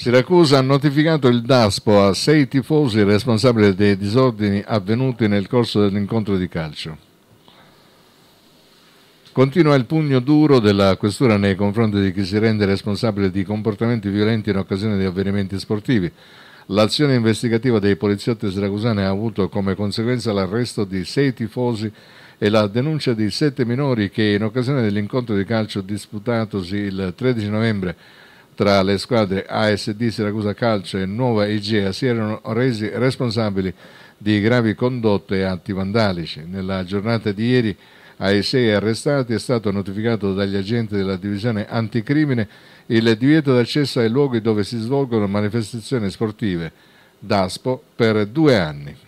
Siracusa ha notificato il DASPO a sei tifosi responsabili dei disordini avvenuti nel corso dell'incontro di calcio. Continua il pugno duro della questura nei confronti di chi si rende responsabile di comportamenti violenti in occasione di avvenimenti sportivi. L'azione investigativa dei poliziotti siracusani ha avuto come conseguenza l'arresto di sei tifosi e la denuncia di sette minori che in occasione dell'incontro di calcio disputatosi il 13 novembre tra le squadre ASD Siracusa Calcio e Nuova Igea si erano resi responsabili di gravi condotte e atti vandalici. Nella giornata di ieri ai sei arrestati è stato notificato dagli agenti della divisione anticrimine il divieto d'accesso ai luoghi dove si svolgono manifestazioni sportive, DASPO, per due anni.